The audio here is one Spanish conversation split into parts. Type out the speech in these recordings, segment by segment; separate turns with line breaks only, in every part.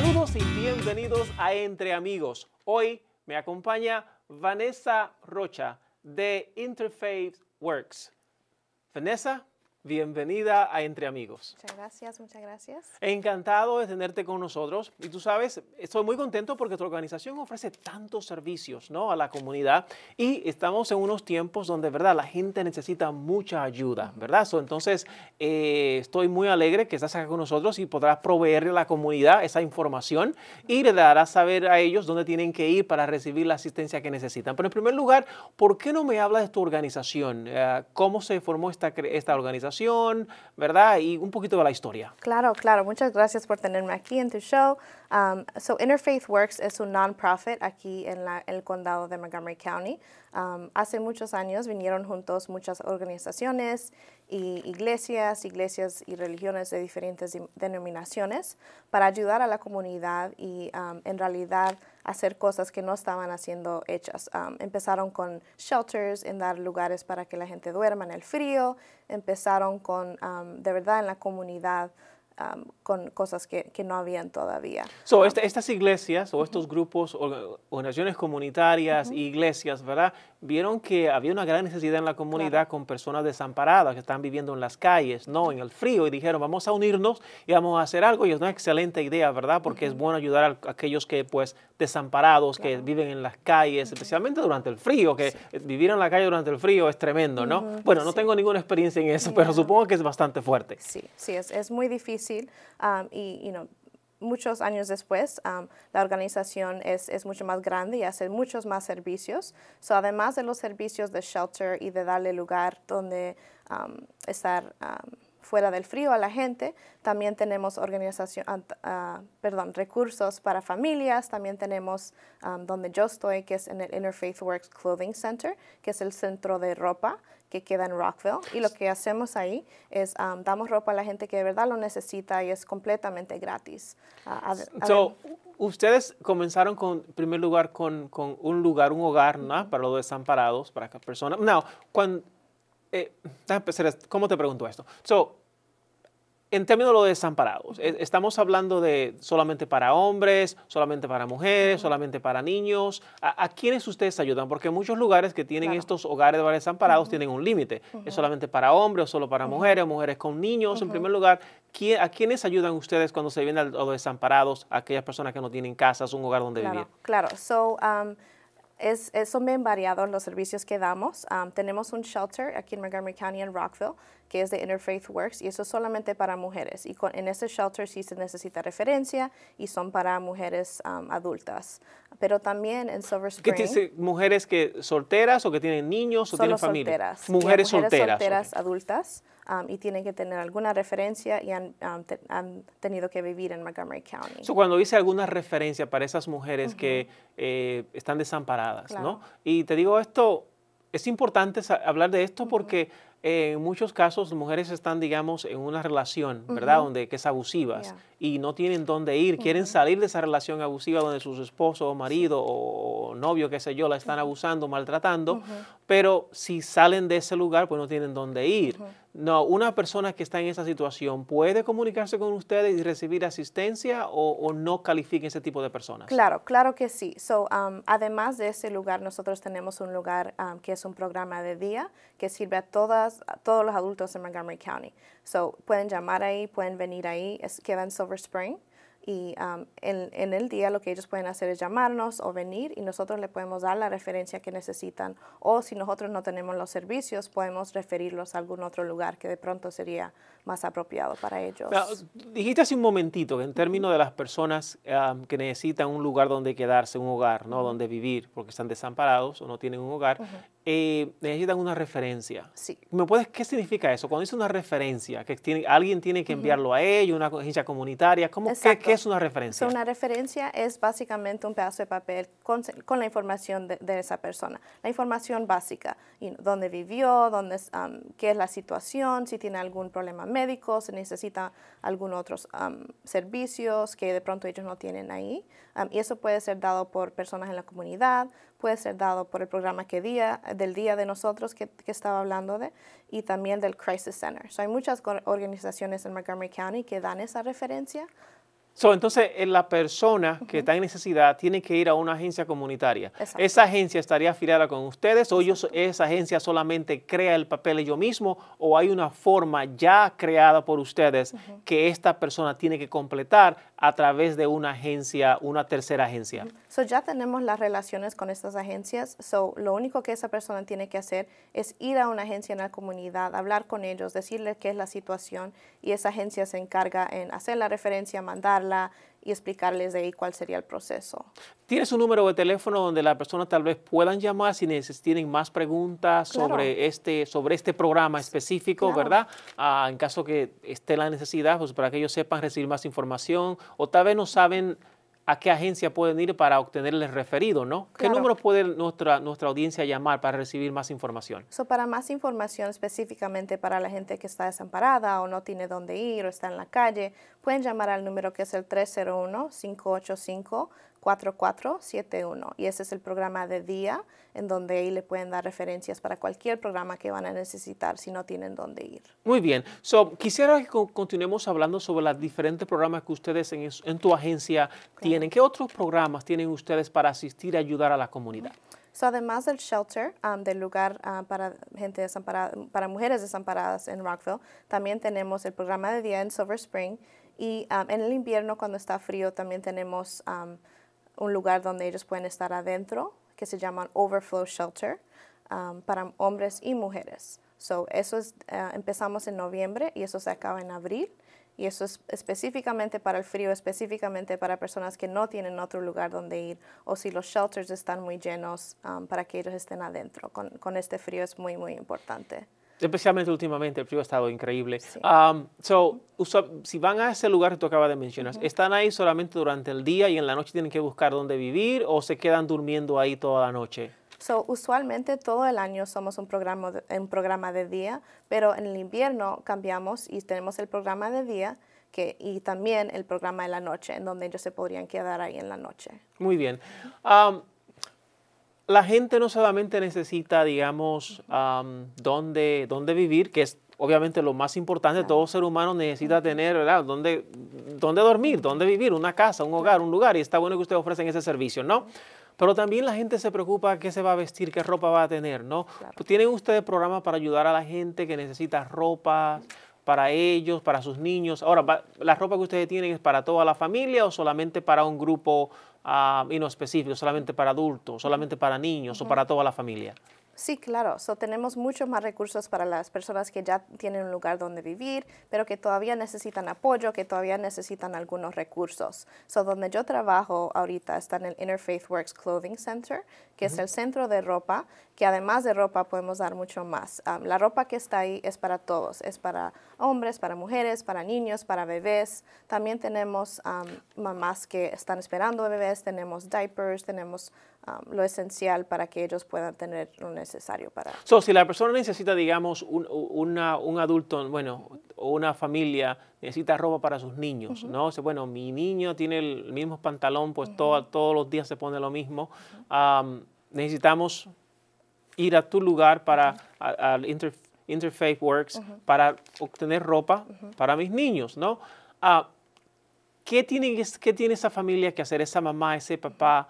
Saludos y bienvenidos a Entre Amigos. Hoy me acompaña Vanessa Rocha de Interfaith Works. Vanessa, bienvenida a Entre Amigos.
Muchas gracias, muchas gracias.
Encantado de tenerte con nosotros. Y tú sabes, estoy muy contento porque tu organización ofrece tantos servicios ¿no? a la comunidad y estamos en unos tiempos donde, ¿verdad? La gente necesita mucha ayuda, ¿verdad? entonces, eh, estoy muy alegre que estás acá con nosotros y podrás proveerle a la comunidad esa información y le darás saber a ellos dónde tienen que ir para recibir la asistencia que necesitan. Pero en primer lugar, ¿por qué no me hablas de tu organización? Eh, ¿Cómo se formó esta, esta organización? ¿verdad? Y un poquito de la historia.
Claro, claro. Muchas gracias por tenerme aquí en tu show. Um, so Interfaith Works es un non-profit aquí en el condado de Montgomery County. Um, hace muchos años vinieron juntos muchas organizaciones y iglesias, iglesias y religiones de diferentes denominaciones para ayudar a la comunidad y um, en realidad hacer cosas que no estaban haciendo hechas. Um, empezaron con shelters, en dar lugares para que la gente duerma en el frío, empezaron con, um, de verdad, en la comunidad. con cosas que, que, no habían todavía.
So, este, estas iglesias o estos grupos, o organizaciones comunitarias, iglesias, ¿verdad? vieron que había una gran necesidad en la comunidad con personas desamparadas que están viviendo en las calles, no en el frío, y dijeron, vamos a unirnos y vamos a hacer algo. Y es una excelente idea, ¿verdad? Porque es bueno ayudar a aquellos que, pues, desamparados, que viven en las calles, especialmente durante el frío, que eh, vivir en la calle durante el frío es tremendo, ¿no? Bueno, no tengo ninguna experiencia en eso, pero supongo que es bastante fuerte. Sí,
sí, es, muy difícil um, y, you muchos años después, la organización es, es, mucho más grande y hace muchos más servicios. además de los servicios de shelter y de darle lugar donde estar fuera del frío a la gente, también tenemos organización, ah, ah, perdón, recursos para familias, también tenemos donde yo estoy, que es en el Interfaith Works Clothing Center, que es el centro de ropa, que queda en Rockville. Y lo que hacemos ahí es um, damos ropa a la gente que de verdad lo necesita y es completamente gratis. Ah,
ustedes comenzaron con, en primer lugar con, con un lugar, un hogar, ¿no? Para los desamparados, para cada persona. No, cuando, eh, ¿cómo te pregunto esto? So, en términos de los desamparados, e, estamos hablando de solamente para hombres, solamente para mujeres, solamente para niños. ¿A, quiénes ustedes ayudan? Porque muchos lugares que tienen estos hogares de desamparados tienen un límite. Es solamente para hombres o solo para mujeres o mujeres, con niños. En primer lugar, ¿a quiénes ayudan ustedes cuando se vienen a los desamparados, aquellas personas que no tienen casas, un hogar donde vivir? Claro,
so, um, son bien variados los servicios que damos. Um, tenemos un shelter aquí en Montgomery County, en Rockville, que es de Interfaith Works, y eso es solamente para mujeres. Y en ese shelter sí se necesita referencia y son para mujeres um, adultas. Pero también en Silver Spring... ¿Qué dice,
¿Mujeres que solteras o que tienen niños o tienen familia? Solteras. Mujeres, solteras.
adultas. Um, y tienen que tener alguna referencia y han, um, han tenido que vivir en Montgomery County. cuando
dice alguna referencia para esas mujeres que eh, están desamparadas, ¿no? Y te digo esto, es importante hablar de esto porque en muchos casos, mujeres están, digamos, en una relación, ¿verdad?, donde que es abusiva y no tienen dónde ir, quieren salir de esa relación abusiva donde sus esposos o marido o novio, qué sé yo, la están abusando, maltratando, pero si salen de ese lugar, pues no tienen dónde ir no, una persona que está en esa situación puede comunicarse con ustedes y recibir asistencia o, no califica ese tipo de personas. Claro,
claro que sí. So, um, además de ese lugar, nosotros tenemos un lugar um, que es un programa de día que sirve a, todas, todos los adultos en Montgomery County. So, pueden llamar ahí, pueden venir ahí, es, queda en Silver Spring. Y en, en, el día lo que ellos pueden hacer es llamarnos o venir y nosotros le podemos dar la referencia que necesitan. O si nosotros no tenemos los servicios, podemos referirlos a algún otro lugar que de pronto sería más apropiado para ellos. Ah,
dijiste hace un momentito que en términos de las personas que necesitan un lugar donde quedarse, un hogar, ¿no? donde vivir, porque están desamparados o no tienen un hogar, eh, necesitan una referencia. ¿Me puedes, ¿Qué significa eso? Cuando dice una referencia, que alguien tiene que enviarlo a ellos, una agencia comunitaria, ¿cómo, qué, es una referencia?
una referencia es básicamente un pedazo de papel con, la información de, esa persona, la información básica, dónde vivió, dónde, um, qué es la situación, si tiene algún problema médico, si necesita algún otros um, servicios que de pronto ellos no tienen ahí. Um, y eso puede ser dado por personas en la comunidad, puede ser dado por el programa que día, del día de nosotros que, que estaba hablando de y también del Crisis Center. hay muchas organizaciones en Montgomery County que dan esa referencia
So, entonces, eh, la persona que está en necesidad tiene que ir a una agencia comunitaria. ¿Esa agencia estaría afiliada con ustedes o esa agencia solamente crea el papel yo mismo o hay una forma ya creada por ustedes que esta persona tiene que completar a través de una agencia, una tercera agencia?
ya tenemos las relaciones con estas agencias. So, lo único que esa persona tiene que hacer es ir a una agencia en la comunidad, hablar con ellos, decirles qué es la situación y esa agencia se encarga en hacer la referencia, mandarla y explicarles de ahí cuál sería el proceso.
¿Tienes un número de teléfono donde las personas tal vez puedan llamar si necesitan más preguntas sobre, este, sobre este programa específico, verdad? Ah, en caso que esté la necesidad, pues para que ellos sepan recibir más información o tal vez no saben a qué agencia pueden ir para obtenerles referido, ¿no? ¿Qué número puede nuestra, nuestra audiencia llamar para recibir más información?
So, para más información específicamente para la gente que está desamparada o no tiene dónde ir o está en la calle, pueden llamar al número que es el 301 585 4471 y ese es el programa de día en donde ahí le pueden dar referencias para cualquier programa que van a necesitar si no tienen dónde ir.
Muy bien, so, quisiera que continuemos hablando sobre los diferentes programas que ustedes en, tu agencia tienen. ¿Qué otros programas tienen ustedes para asistir y ayudar a la comunidad?
So, además del shelter, um, del lugar ah, para gente desamparada, para mujeres desamparadas en Rockville, también tenemos el programa de día en Silver Spring y um, en el invierno cuando está frío también tenemos um, un lugar donde ellos pueden estar adentro, que se llaman Overflow Shelter, um, para hombres y mujeres. eso es, eh, empezamos en noviembre y eso se acaba en abril. Y eso es específicamente para el frío, específicamente para personas que no tienen otro lugar donde ir o si los shelters están muy llenos um, para que ellos estén adentro. con este frío es muy, muy importante.
Especialmente últimamente, el frío ha estado increíble. Um, so, si van a ese lugar que tú acabas de mencionar, ¿están ahí solamente durante el día y en la noche tienen que buscar dónde vivir o se quedan durmiendo ahí toda la noche?
So, usualmente todo el año somos un programa, de, programa de día, pero en el invierno cambiamos y tenemos el programa de día que, y también el programa de la noche, en donde ellos se podrían quedar ahí en la noche.
Muy bien la gente no solamente necesita, digamos, dónde, vivir, que es obviamente lo más importante, todo ser humano necesita tener, ¿verdad? Dónde, dónde dormir, dónde vivir, una casa, un hogar, un lugar, y está bueno que ustedes ofrecen ese servicio, ¿no? Pero también la gente se preocupa qué se va a vestir, qué ropa va a tener, ¿no? ¿Tienen ustedes programas para ayudar a la gente que necesita ropa? para ellos, para sus niños. Ahora, ¿la ropa que ustedes tienen es para toda la familia o solamente para un grupo ah, no específico, solamente para adultos, solamente para niños o para toda la familia?
Sí, claro. tenemos muchos más recursos para las personas que ya tienen un lugar donde vivir, pero que todavía necesitan apoyo, que todavía necesitan algunos recursos. So, donde yo trabajo ahorita está en el Interfaith Works Clothing Center, que es el centro de ropa, que además de ropa podemos dar mucho más. la ropa que está ahí es para todos, es para hombres, para mujeres, para niños, para bebés. También tenemos mamás que están esperando bebés, tenemos diapers, tenemos Um, lo esencial para que ellos puedan tener lo necesario para...
So, si la persona necesita, digamos, un, un adulto, bueno, o una familia necesita ropa para sus niños, ¿no? O bueno, mi niño tiene el mismo pantalón, pues todo, todos los días se pone lo mismo. Um, necesitamos ir a tu lugar para al Interfaith Works para obtener ropa para mis niños, ¿no? Ah, ¿qué tiene, ¿qué tiene esa familia que hacer, esa mamá, ese papá?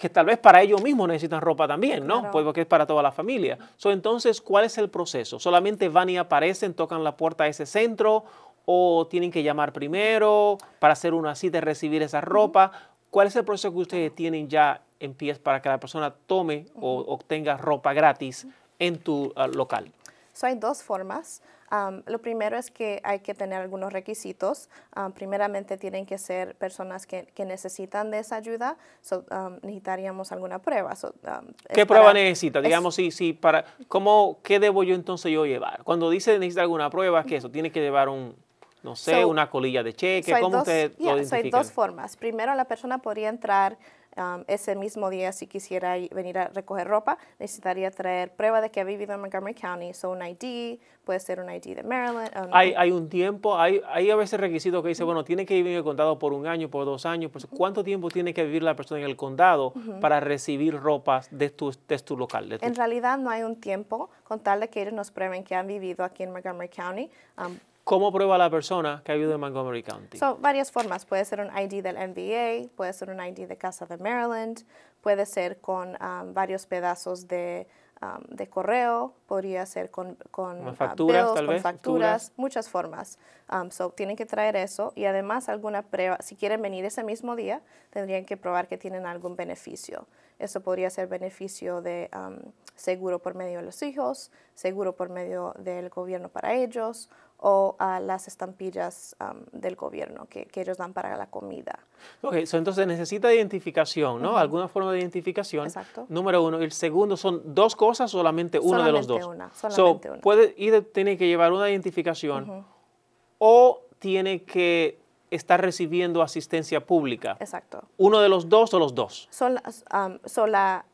que tal vez para ellos mismos necesitan ropa también, ¿no? Pues porque es para toda la familia. entonces, ¿cuál es el proceso? ¿Solamente van y aparecen, tocan la puerta a ese centro o tienen que llamar primero para hacer una cita y recibir esa ropa? ¿Cuál es el proceso que ustedes tienen ya en pie para que la persona tome o obtenga ropa gratis en tu ah, local?
Son hay dos formas lo primero es que hay que tener algunos requisitos. primeramente tienen que ser personas que, necesitan de esa ayuda. necesitaríamos alguna prueba. ¿Qué prueba
necesita? Digamos, sí, sí, para, ¿cómo, ¿qué debo yo entonces yo llevar? Cuando dice necesita alguna prueba, ¿qué es eso? Tiene que llevar un, no sé, una colilla de cheque. ¿Cómo usted hay dos
formas. Primero, la persona podría entrar ese mismo día, si quisiera venir a recoger ropa, necesitaría traer prueba de que ha vivido en Montgomery County, so un ID, puede ser un ID de Maryland. Um, hay,
un tiempo, hay, a veces requisitos que dice, bueno, tiene que vivir en el condado por un año, por dos años, pues, ¿cuánto tiempo tiene que vivir la persona en el condado para recibir ropa de tu, de local? En
realidad no hay un tiempo, con tal de que ellos nos prueben que han vivido aquí en Montgomery County. Um,
¿Cómo prueba la persona que ha en Montgomery County?
Son varias formas. Puede ser un ID del NBA, puede ser un ID de Casa de Maryland, puede ser con um, varios pedazos de, um, de, correo, podría ser con, con uh, facturas, tal con vez, facturas, muchas formas. Um, so, tienen que traer eso y además alguna prueba. Si quieren venir ese mismo día, tendrían que probar que tienen algún beneficio. Eso podría ser beneficio de seguro por medio de los hijos, seguro por medio del gobierno para ellos o a las estampillas del gobierno que, ellos dan para la comida.
Ok, entonces necesita identificación, ¿no? Alguna forma de identificación. Exacto. Número uno. Y El segundo, ¿son dos cosas solamente uno de los dos? Una, solamente una. Puede ir, tiene que llevar una identificación o tiene que estar recibiendo asistencia pública. Exacto. ¿Uno de los dos o los dos?
Son, um, la,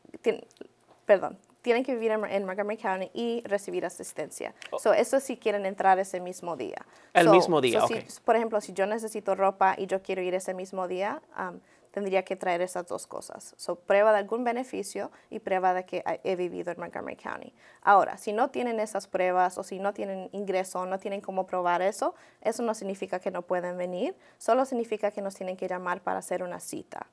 perdón, tienen que vivir en, Montgomery County y recibir asistencia. Oh. eso si quieren entrar ese mismo día. El mismo día, Por ejemplo, si yo necesito ropa y yo quiero ir ese mismo día, um, tendría que traer esas dos cosas. So, prueba de algún beneficio y prueba de que he vivido en Montgomery County. Ahora, si no tienen esas pruebas o si no tienen ingreso o no tienen cómo probar eso, eso no significa que no pueden venir, solo significa que nos tienen que llamar para hacer una cita.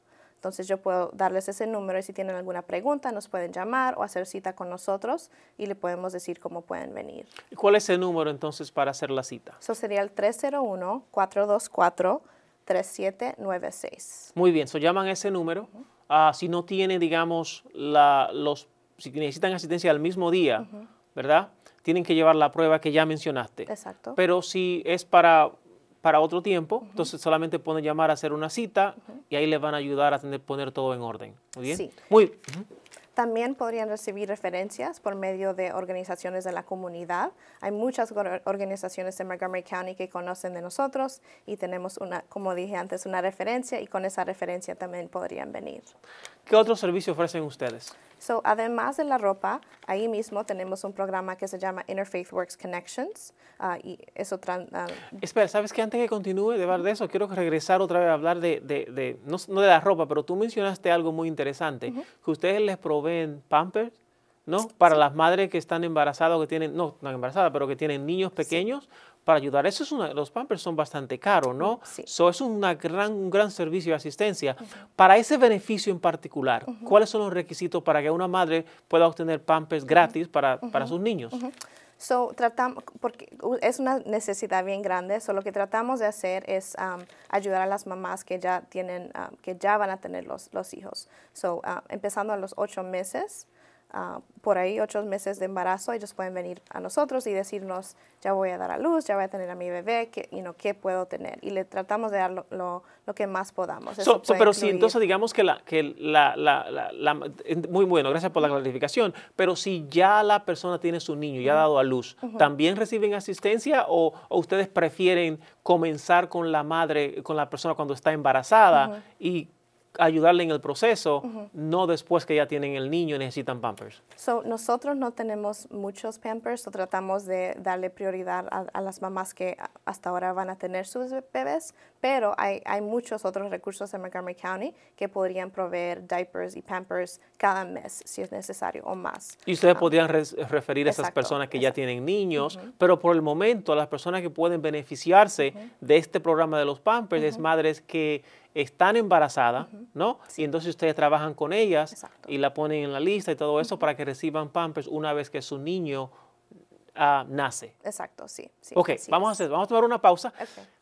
Entonces yo puedo darles ese número y si tienen alguna pregunta nos pueden llamar o hacer cita con nosotros y le podemos decir cómo pueden venir.
cuál es el número entonces para hacer la cita?
Eso sería el 301-424-3796.
Muy bien, so llaman a ese número. Ah, si no tienen, digamos, la, los, si necesitan asistencia al mismo día, ¿verdad? Tienen que llevar la prueba que ya mencionaste. Exacto. Pero si es para para otro tiempo. Entonces solamente pueden llamar a hacer una cita y ahí les van a ayudar a poner todo en orden. ¿Muy bien?
También podrían recibir referencias por medio de organizaciones de la comunidad. Hay muchas organizaciones de Montgomery County que conocen de nosotros y tenemos una, como dije antes, una referencia y con esa referencia también podrían venir.
¿Qué otros servicios ofrecen ustedes?
So, además de la ropa, ahí mismo tenemos un programa que se llama Interfaith Works Connections. Ah, y eso ah,
Espera, ¿sabes que Antes que continúe de hablar de eso, quiero regresar otra vez a hablar de, de, de no, de la ropa, pero tú mencionaste algo muy interesante, que ustedes les proveen pampers ¿no? Para las madres que están embarazadas o que tienen, no, no embarazadas, pero que tienen niños pequeños, para ayudar. Eso es una, los Pampers son bastante caros, ¿no? Sí. So, es una gran, un gran servicio de asistencia. Para ese beneficio en particular, ¿cuáles son los requisitos para que una madre pueda obtener Pampers gratis para, sus niños?
So, tratamos, porque es una necesidad bien grande, so, lo que tratamos de hacer es um, ayudar a las mamás que ya tienen, um, que ya van a tener los, hijos. So, um, empezando a los ocho meses, Ah, por ahí ocho meses de embarazo, ellos pueden venir a nosotros y decirnos, ya voy a dar a luz, ya voy a tener a mi bebé, que, ¿qué puedo tener? Y le tratamos de dar lo, que más podamos. pero si entonces
digamos que, la, que muy bueno, gracias por la clarificación, pero si ya la persona tiene su niño y ha dado a luz, ¿también reciben asistencia o, ustedes prefieren comenzar con la madre, con la persona cuando está embarazada y ayudarle en el proceso, no después que ya tienen el niño y necesitan pampers.
So, nosotros no tenemos muchos pampers, o tratamos de darle prioridad a, las mamás que hasta ahora van a tener sus bebés, pero hay, muchos otros recursos en Montgomery County que podrían proveer diapers y pampers cada mes, si es necesario o más.
Y ustedes ah, podrían referir a esas personas que ya tienen niños, pero por el momento las personas que pueden beneficiarse de este programa de los pampers es madres que están embarazadas, ¿no? Y entonces ustedes trabajan con ellas y la ponen en la lista y todo eso para que reciban pampers una vez que su niño Ah, nace.
Exacto, sí. ok, vamos a hacer,
vamos a tomar una pausa.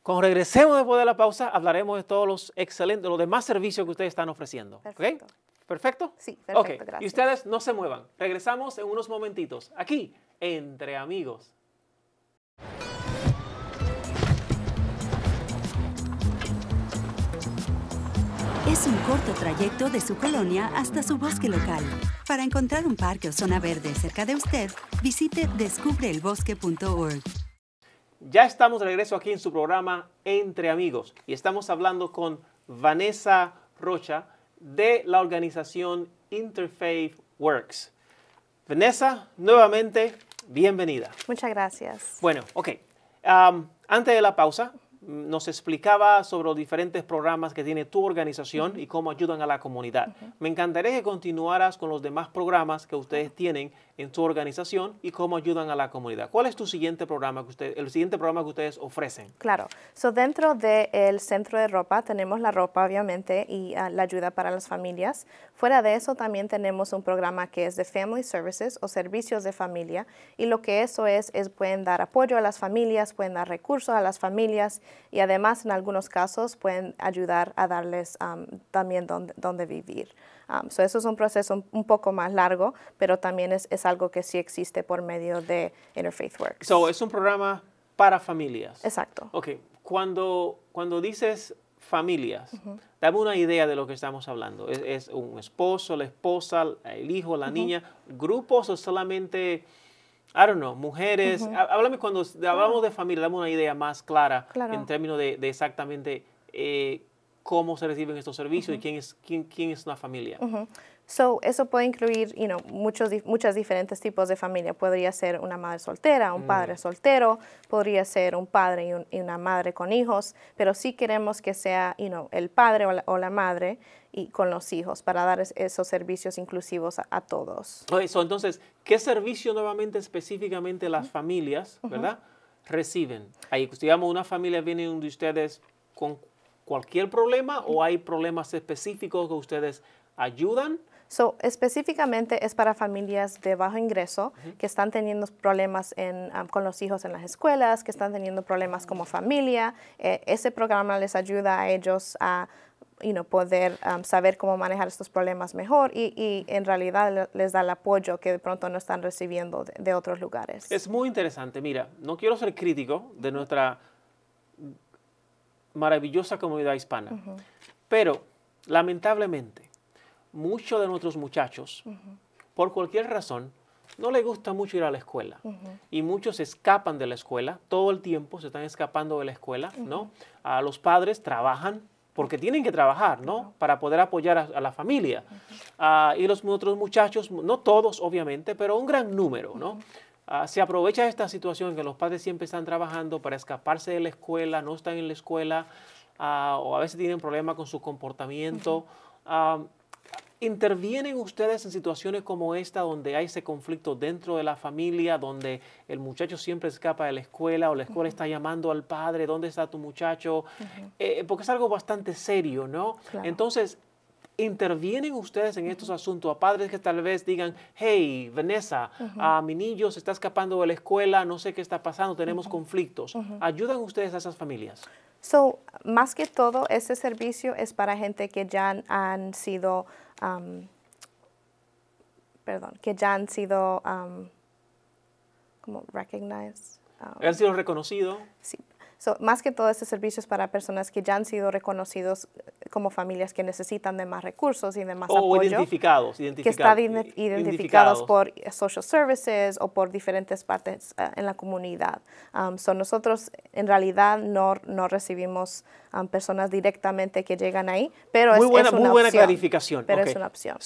Cuando regresemos después de la pausa, hablaremos de todos los excelentes, los demás servicios que ustedes están ofreciendo. Perfecto. ¿Perfecto? Sí, perfecto, okay. Y ustedes no se muevan. Regresamos en unos momentitos, aquí, entre amigos.
Es un corto trayecto de su colonia hasta su bosque local. Para encontrar un parque o zona verde
cerca de usted, visite descubreelbosque.org. Ya estamos de regreso aquí en su programa Entre Amigos y estamos hablando con Vanessa Rocha de la organización Interfaith Works. Vanessa, nuevamente, bienvenida.
Muchas gracias.
Bueno, ok. antes de la pausa, nos explicaba sobre los diferentes programas que tiene tu organización y cómo ayudan a la comunidad. Me encantaría que continuaras con los demás programas que ustedes tienen en su organización y cómo ayudan a la comunidad. ¿Cuál es tu siguiente programa que el siguiente programa que ustedes ofrecen?
Claro, so, dentro del centro de ropa tenemos la ropa obviamente y ah, la ayuda para las familias. Fuera de eso también tenemos un programa que es de Family Services o Servicios de Familia y lo que eso es es pueden dar apoyo a las familias, pueden dar recursos a las familias y además en algunos casos pueden ayudar a darles también dónde vivir. Um, eso es un proceso un, poco más largo, pero también es, es algo que sí existe por medio de Interfaith Works.
So, es un programa para familias. Exacto. Ok, cuando, cuando dices familias, dame una idea de lo que estamos hablando. ¿Es, un esposo, la esposa, el hijo, la niña? ¿Grupos o solamente... I don't know, mujeres, háblame cuando hablamos de familia, dame una idea más clara en términos de, exactamente eh, cómo se reciben estos servicios y quién es, quién, quién es una familia.
So, eso puede incluir you know, muchos muchos diferentes tipos de familia. Podría ser una madre soltera, un padre mm. soltero, podría ser un padre y, una madre con hijos, pero sí queremos que sea you know, el padre o la, madre y con los hijos para dar esos servicios inclusivos a, todos.
entonces, ¿qué servicio nuevamente específicamente las familias, verdad, reciben? Ahí, pues, digamos, una familia viene de ustedes con cualquier problema o hay problemas específicos que ustedes ayudan?
So, específicamente es para familias de bajo ingreso que están teniendo problemas con los hijos en las escuelas, que están teniendo problemas como familia. E, ese programa les ayuda a ellos a poder saber cómo manejar estos problemas mejor y, en realidad les da el apoyo que de pronto no están recibiendo de otros lugares.
Es muy interesante. Mira, no quiero ser crítico de nuestra maravillosa comunidad hispana. Pero, lamentablemente, muchos de nuestros muchachos, por cualquier razón, no les gusta mucho ir a la escuela. Y muchos escapan de la escuela, todo el tiempo se están escapando de la escuela, ¿no? A los padres trabajan, porque tienen que trabajar, ¿no? Para poder apoyar a, la familia. Ah, y los otros muchachos, no todos obviamente, pero un gran número, ¿no? Ah, se aprovecha esta situación que los padres siempre están trabajando para escaparse de la escuela, no están en la escuela ah, o a veces tienen problemas con su comportamiento. Ah, ¿Intervienen ustedes en situaciones como esta donde hay ese conflicto dentro de la familia, donde el muchacho siempre escapa de la escuela o la escuela está llamando al padre, ¿dónde está tu muchacho? Eh, porque es algo bastante serio, ¿no? Entonces, ¿Intervienen ustedes en estos asuntos a padres que tal vez digan, hey, Vanessa, a mi niño se está escapando de la escuela, no sé qué está pasando, tenemos conflictos? ¿Ayudan ustedes a esas familias?
So, más que todo, este servicio es para gente que ya han sido, um, perdón, que ya han sido, um, como, recognized. Um, han sido
reconocidos. Sí,
más que todo, este servicio es para personas que ya han sido reconocidos eh, como familias que necesitan de más recursos y de más o oh, apoyo. identificados. identificados que están identificados, por eh, social services o por diferentes partes eh, en la comunidad. Um, nosotros en realidad no, no recibimos a um, personas directamente que llegan ahí, pero es, buena, una Muy buena clarificación. Pero es una opción.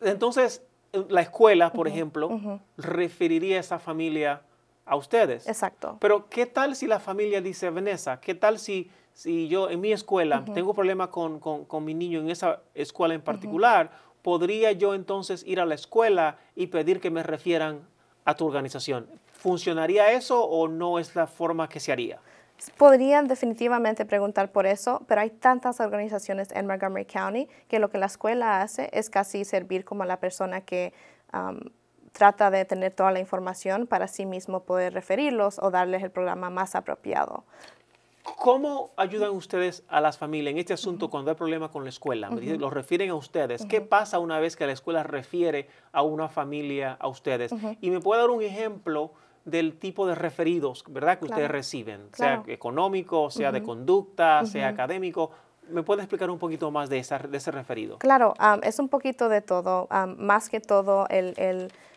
entonces, la escuela, por ejemplo, referiría a esa familia a ustedes. Exacto. Pero ¿qué tal si la familia dice, Vanessa, qué tal si, si yo en mi escuela tengo problema con, con, con, mi niño en esa escuela en particular? ¿Podría yo entonces ir a la escuela y pedir que me refieran a tu organización? ¿Funcionaría eso o no es la forma que se haría?
Podrían definitivamente preguntar por eso, pero hay tantas organizaciones en Montgomery County que lo que la escuela hace es casi servir como la persona que um, trata de tener toda la información para sí mismo poder referirlos o darles el programa más apropiado.
¿Cómo ayudan ustedes a las familias en este asunto cuando hay problemas con la escuela? Me Los refieren a ustedes. ¿Qué pasa una vez que la escuela refiere a una familia a ustedes? Y me puede dar un ejemplo del tipo de referidos, ¿verdad? Que ustedes reciben, sea económico, sea de conducta, sea académico. ¿Me puede explicar un poquito más de, esa, ese referido? Claro,
es un poquito de todo. más que todo, el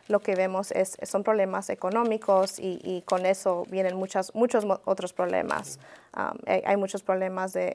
lo que vemos es, son problemas económicos y, y con eso vienen muchas, muchos otros problemas. Um, hay, muchos problemas de,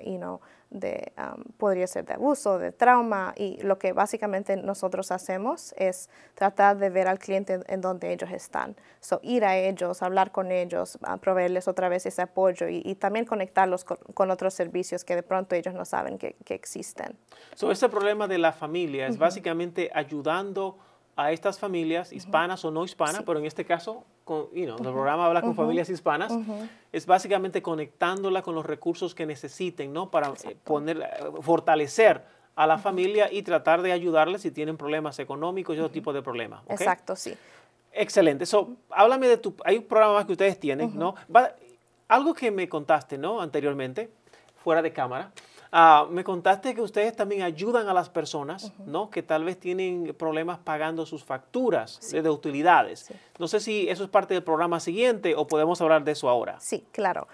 de um, podría ser de abuso, de trauma, y lo que básicamente nosotros hacemos es tratar de ver al cliente en, donde ellos están. So, ir a ellos, hablar con ellos, proveerles otra vez ese apoyo y, también conectarlos con, otros servicios que de pronto ellos no saben que, que existen. So,
ese problema de la familia es básicamente ayudando a estas familias, hispanas o no hispanas, pero en este caso, con, el programa habla con familias hispanas, es básicamente conectándola con los recursos que necesiten, ¿no? Para eh, poner, eh, fortalecer a la familia y tratar de ayudarles si tienen problemas económicos y otro tipo de problemas. Exacto, sí. Excelente. So, háblame de tu, hay un programa más que ustedes tienen, ¿no? algo que me contaste, ¿no? Anteriormente, fuera de cámara, Ah, me contaste que ustedes también ayudan a las personas, ¿no? Que tal vez tienen problemas pagando sus facturas eh, de utilidades. No sé si eso es parte del programa siguiente o podemos hablar de eso ahora. Sí,
claro.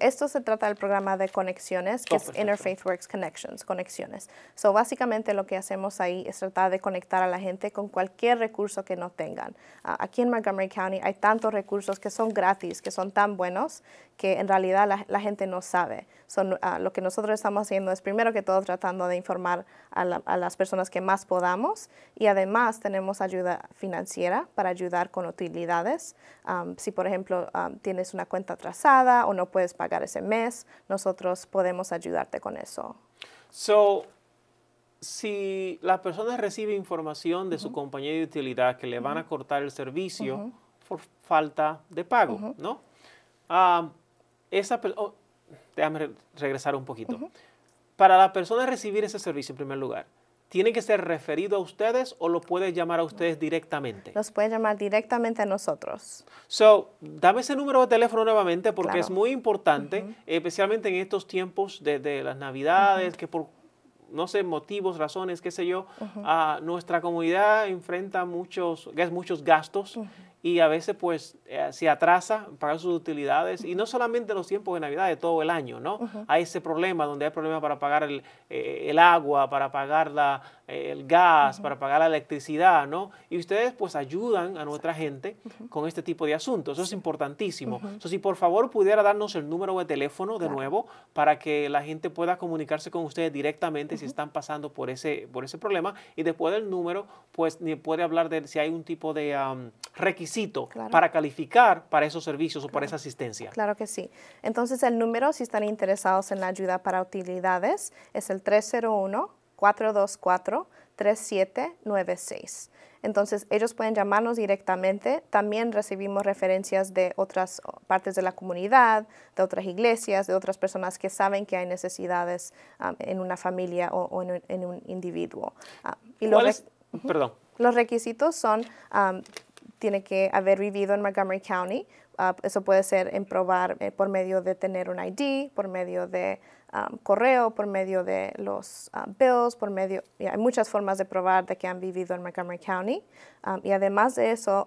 esto se trata del programa de conexiones, que es oh, Interfaith Works Connections, conexiones. So, básicamente lo que hacemos ahí es tratar de conectar a la gente con cualquier recurso que no tengan. Ah, aquí en Montgomery County hay tantos recursos que son gratis, que son tan buenos, que en realidad la, gente no sabe. Son, ah, lo que nosotros estamos es primero que todo tratando de informar a, las personas que más podamos y además tenemos ayuda financiera para ayudar con utilidades. si por ejemplo tienes una cuenta atrasada o no puedes pagar ese mes, nosotros podemos ayudarte con eso. So,
si la persona recibe información de su compañía de utilidad que le van a cortar el servicio por falta de pago, ¿no? esa, oh, déjame regresar un poquito. Para la persona recibir ese servicio en primer lugar, ¿tiene que ser referido a ustedes o lo puede llamar a ustedes directamente?
Los puede llamar directamente a nosotros.
So, dame ese número de teléfono nuevamente porque es muy importante, especialmente en estos tiempos de, las navidades, que por no sé, motivos, razones, qué sé yo, ah, nuestra comunidad enfrenta muchos, muchos gastos y a veces pues eh, se atrasa para sus utilidades y no solamente los tiempos de Navidad, de todo el año, ¿no? Hay ese problema donde hay problemas para pagar el, eh, el agua, para pagar la, el gas, para pagar la electricidad, ¿no? Y ustedes pues ayudan a nuestra gente con este tipo de asuntos. Eso es importantísimo. si por favor pudiera darnos el número de teléfono de nuevo para que la gente pueda comunicarse con ustedes directamente si están pasando por ese, por ese problema. Y después del número, pues puede hablar de si hay un tipo de requisito para calificar para esos servicios o para esa asistencia.
Claro que sí. Entonces, el número, si están interesados en la ayuda para utilidades, es el 301. 424-3796. Entonces, ellos pueden llamarnos directamente. También recibimos referencias de otras partes de la comunidad, de otras iglesias, de otras personas que saben que hay necesidades um, en una familia o, en, un, individuo. Ah, los, Perdón. los requisitos son, um, tiene que haber vivido en Montgomery County. Ah, eso puede ser en probar eh, por medio de tener un ID, por medio de correo, por medio de los uh, por medio, hay muchas formas de probar de que han vivido en Montgomery County. y además de eso,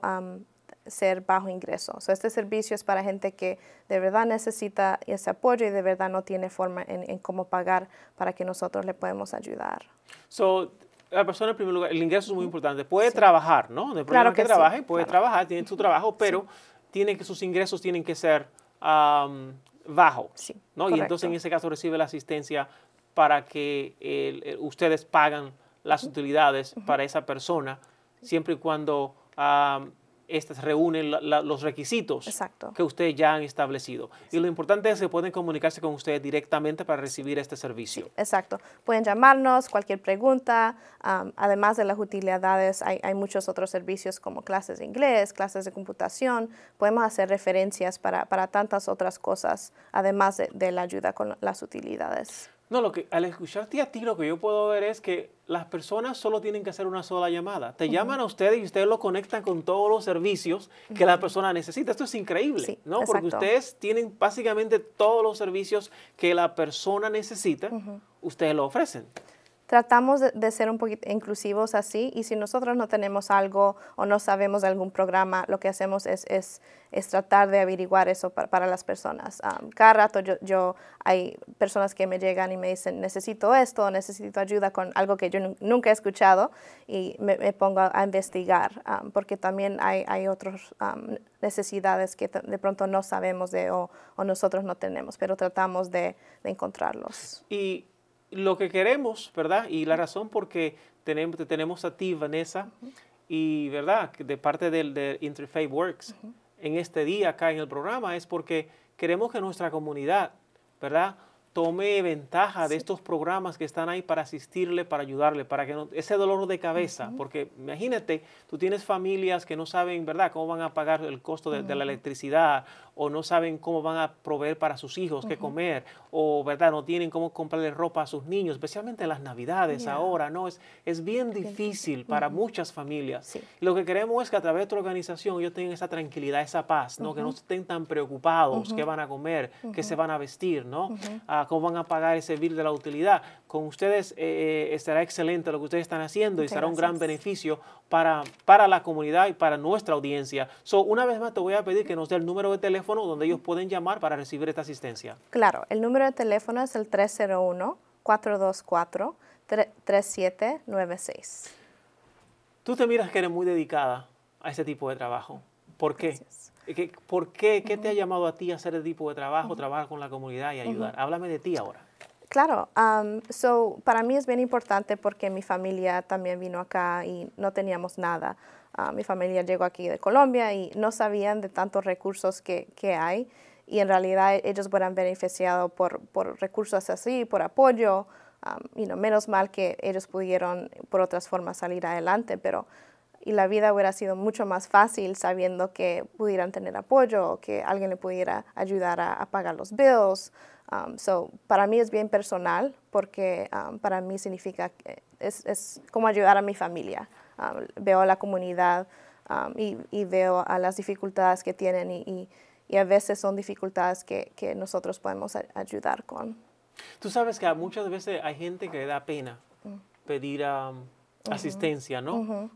ser bajo ingreso. este servicio es para gente que de verdad necesita ese apoyo y de verdad no tiene forma en, cómo pagar para que nosotros le podemos ayudar.
So, la persona en primer lugar, el ingreso es muy importante. Puede trabajar, ¿no? De claro que, trabaje, sí. puede trabajar, tiene su trabajo, pero tiene que sus ingresos tienen que ser bajo, sí, ¿no? Y entonces en ese caso recibe la asistencia para que ustedes pagan las utilidades para esa persona, siempre y cuando ah, estas reúnen los requisitos que ustedes ya han establecido. Y lo importante es que pueden comunicarse con ustedes directamente para recibir este servicio.
Exacto. Pueden llamarnos, cualquier pregunta. además de las utilidades, hay, muchos otros servicios como clases de inglés, clases de computación. Podemos hacer referencias para, tantas otras cosas, además de la ayuda con las utilidades.
No, lo que al escucharte a ti lo que yo puedo ver es que las personas solo tienen que hacer una sola llamada. Te llaman a ustedes y ustedes lo conectan con todos los servicios que la persona necesita. Esto es increíble, ¿no? Porque ustedes tienen básicamente todos los servicios que la persona necesita, ustedes lo ofrecen
tratamos de, ser un poquito inclusivos así y si nosotros no tenemos algo o no sabemos de algún programa, lo que hacemos es, es, tratar de averiguar eso para, las personas. cada rato yo, hay personas que me llegan y me dicen, necesito esto, necesito ayuda con algo que yo nunca he escuchado y me, pongo a, investigar porque también hay, hay otras necesidades que de pronto no sabemos de o, o nosotros no tenemos, pero tratamos de, de encontrarlos. Y
lo que queremos, ¿verdad? Y la razón por tenemos, a ti, Vanessa, y, ¿verdad? De parte del de Interfaith Works, en este día acá en el programa, es porque queremos que nuestra comunidad, ¿verdad? tome ventaja de estos programas que están ahí para asistirle, para ayudarle, para que no, ese dolor de cabeza, porque imagínate, tú tienes familias que no saben, ¿verdad?, cómo van a pagar el costo de, la electricidad o no saben cómo van a proveer para sus hijos qué comer o, ¿verdad?, no tienen cómo comprarle ropa a sus niños, especialmente en las navidades ahora, ¿no? Es, es bien difícil para muchas familias. Lo que queremos es que a través de tu organización ellos tengan esa tranquilidad, esa paz, ¿no? Que no estén tan preocupados, qué van a comer, qué se van a vestir, ¿no? cómo van a pagar ese bill de la utilidad. Con ustedes eh, eh, estará excelente lo que ustedes están haciendo y será un gran beneficio para, para la comunidad y para nuestra audiencia. So, una vez más te voy a pedir que nos dé el número de teléfono donde ellos pueden llamar para recibir esta asistencia.
Claro, el número de teléfono es el 301-424-3796.
Tú te miras que eres muy dedicada a este tipo de trabajo. ¿Por qué? ¿Por qué? ¿Qué te ha llamado a ti a hacer el tipo de trabajo, trabajar con la comunidad y ayudar? Háblame de ti ahora.
Claro, um, para mí es bien importante porque mi familia también vino acá y no teníamos nada. Ah, mi familia llegó aquí de Colombia y no sabían de tantos recursos que, hay y en realidad e, ellos fueran beneficiados por, recursos así, por apoyo. Um, menos mal que ellos pudieron por otras formas salir adelante, pero y la vida hubiera sido mucho más fácil sabiendo que pudieran tener apoyo o que alguien le pudiera ayudar a, pagar los bills. Um, para mí es bien personal porque um, para mí significa, que es, es, como ayudar a mi familia. Um, veo a la comunidad y, y, veo a las dificultades que tienen y, y, a veces son dificultades que, que nosotros podemos ayudar con.
Tú sabes que muchas veces hay gente que da pena mm. pedir a asistencia, ¿no?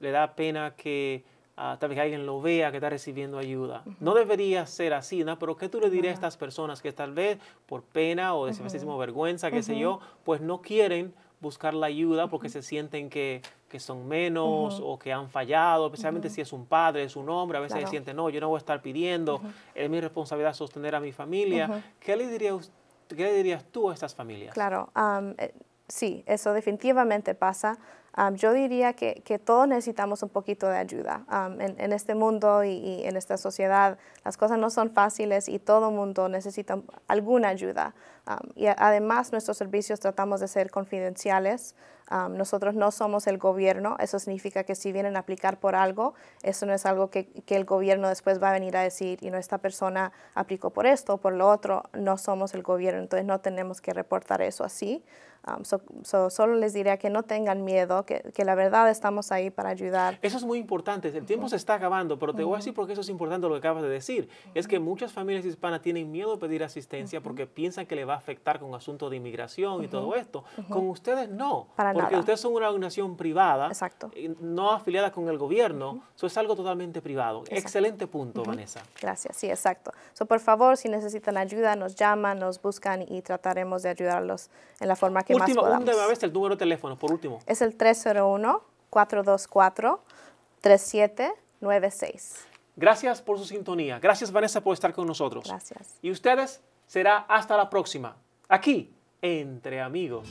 le da pena que ah, tal vez alguien lo vea que está recibiendo ayuda. No debería ser así, ¿no? Pero ¿qué tú le dirías a estas personas que tal vez por pena o de vergüenza, qué sé yo, pues no quieren buscar la ayuda porque se sienten que, son menos o que han fallado, especialmente si es un padre, es un hombre, a veces siente, se sienten, no, yo no voy a estar pidiendo, es mi responsabilidad sostener a mi familia. ¿Qué le dirías dirías tú a estas familias? Claro,
eh, sí, eso definitivamente pasa. Um, yo diría que, que, todos necesitamos un poquito de ayuda. Um, en, este mundo y, en esta sociedad las cosas no son fáciles y todo mundo necesita alguna ayuda. Um, y además nuestros servicios tratamos de ser confidenciales. nosotros no somos el gobierno. Eso significa que si vienen a aplicar por algo, eso no es algo que, que el gobierno después va a venir a decir, y no, esta persona aplicó por esto o por lo otro. No somos el gobierno, entonces no tenemos que reportar eso así. Um, solo les diría que no tengan miedo, que, la verdad estamos ahí para ayudar.
Eso es muy importante. El tiempo se está acabando, pero te voy a decir por eso es importante lo que acabas de decir. Es que muchas familias hispanas tienen miedo de pedir asistencia porque piensan que le va a afectar con asuntos de inmigración y todo esto. Con ustedes no.
Para porque ustedes
son una organización privada, Exacto. Eh, no afiliada con el gobierno. Eso es algo totalmente privado. Excelente punto, Vanessa.
Gracias, sí, exacto. So, por favor, si necesitan ayuda, nos llaman, nos buscan y trataremos de ayudarlos en la forma que última,
Última vez el número de teléfono, por último.
Es el 301-424-3796.
Gracias por su sintonía. Gracias, Vanessa, por estar con nosotros. Gracias. Y ustedes será hasta la próxima, aquí, entre amigos.